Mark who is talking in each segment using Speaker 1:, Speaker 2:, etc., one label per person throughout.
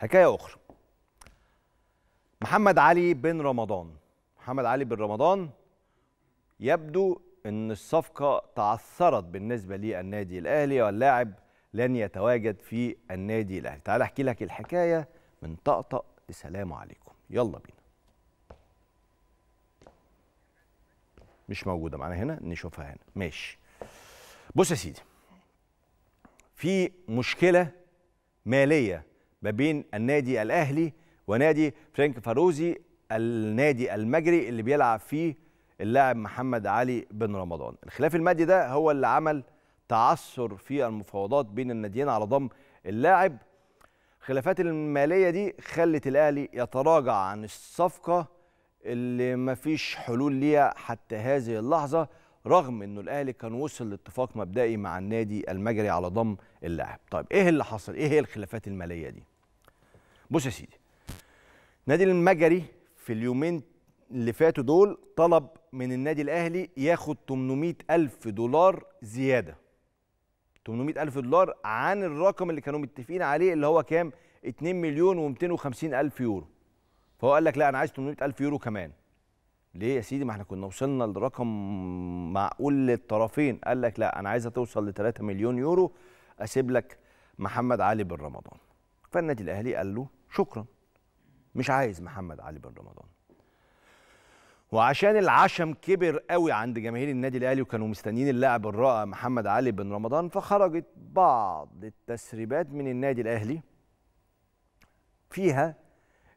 Speaker 1: حكايه اخرى محمد علي بن رمضان محمد علي بن رمضان يبدو ان الصفقه تعثرت بالنسبه للنادي الاهلي واللاعب لن يتواجد في النادي الاهلي تعال احكي لك الحكايه من طقطق السلام عليكم يلا بينا مش موجوده معانا هنا نشوفها هنا ماشي بص يا سيدي في مشكله ماليه ما بين النادي الاهلي ونادي فرانك فاروزي النادي المجري اللي بيلعب فيه اللاعب محمد علي بن رمضان الخلاف المادي ده هو اللي عمل تعثر في المفاوضات بين الناديين على ضم اللاعب الخلافات الماليه دي خلت الاهلي يتراجع عن الصفقه اللي ما فيش حلول ليها حتى هذه اللحظه رغم انه الاهلي كان وصل لاتفاق مبدئي مع النادي المجري على ضم اللاعب طيب ايه اللي حصل ايه هي الخلافات الماليه دي بص يا سيدي نادي المجري في اليومين اللي فاتوا دول طلب من النادي الاهلي ياخد 800 الف دولار زياده 800 الف دولار عن الرقم اللي كانوا متفقين عليه اللي هو كام 2 مليون و250 الف يورو فهو قال لك لا انا عايز 800 الف يورو كمان ليه يا سيدي ما احنا كنا وصلنا لرقم معقول للطرفين قال لك لا انا عايزها توصل ل 3 مليون يورو اسيب لك محمد علي بن رمضان فالنادي الاهلي قال له شكرا مش عايز محمد علي بن رمضان وعشان العشم كبر قوي عند جماهير النادي الاهلي وكانوا مستنيين اللاعب الرائع محمد علي بن رمضان فخرجت بعض التسريبات من النادي الاهلي فيها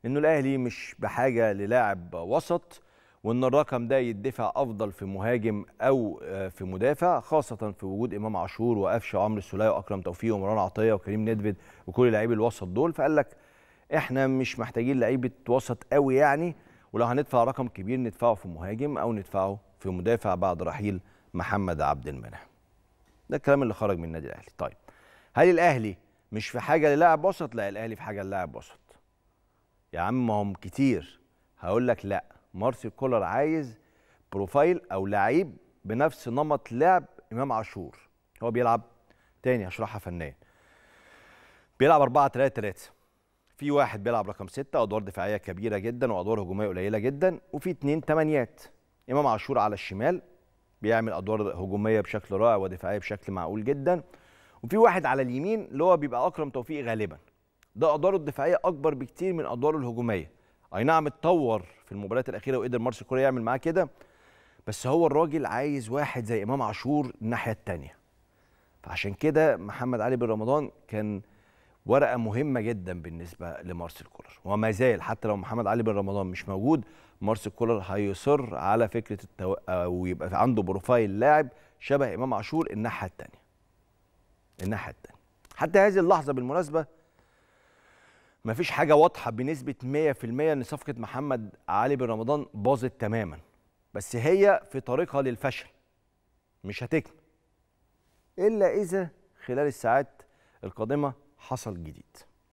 Speaker 1: انه الاهلي مش بحاجه للاعب وسط وان الرقم ده يدفع افضل في مهاجم او آه، في مدافع خاصه في وجود امام عاشور وقفشه وعمرو السلاي واكرم توفيق ومروان عطيه وكريم ندفد وكل لعيب الوسط دول فقال لك احنا مش محتاجين لعيبه وسط قوي يعني ولو هندفع رقم كبير ندفعه في مهاجم او ندفعه في مدافع بعد رحيل محمد عبد المنعم ده الكلام اللي خرج من النادي الاهلي طيب هل الاهلي مش في حاجه للاعب وسط لا الاهلي في حاجه للاعب وسط يا عم هم كتير هقول لك لا مارسيل كولر عايز بروفايل او لعيب بنفس نمط لعب امام عاشور هو بيلعب تاني هشرحها فنان بيلعب 4 3 3 في واحد بيلعب رقم ستة ادوار دفاعيه كبيره جدا وادوار هجوميه قليله جدا وفي اثنين ثمانيات امام عاشور على الشمال بيعمل ادوار هجوميه بشكل رائع ودفاعيه بشكل معقول جدا وفي واحد على اليمين اللي هو بيبقى اكرم توفيق غالبا ده ادواره الدفاعيه اكبر بكتير من ادواره الهجوميه اي نعم اتطور في المباريات الاخيره وقدر مارسيل كوريا يعمل معاه كده بس هو الراجل عايز واحد زي امام عاشور الناحيه الثانيه فعشان كده محمد علي بن رمضان كان ورقه مهمه جدا بالنسبه لمارسيل كولر وما زال حتى لو محمد علي بن رمضان مش موجود مارسيل كولر هيصر على فكره التو... او يبقى عنده بروفايل لاعب شبه امام عاشور الناحيه الثانيه الناحيه الثانيه حتى هذه اللحظه بالمناسبه ما فيش حاجه واضحه بنسبه 100% ان صفقه محمد علي بن رمضان باظت تماما بس هي في طريقها للفشل مش هتكمل الا اذا خلال الساعات القادمه حصل جديد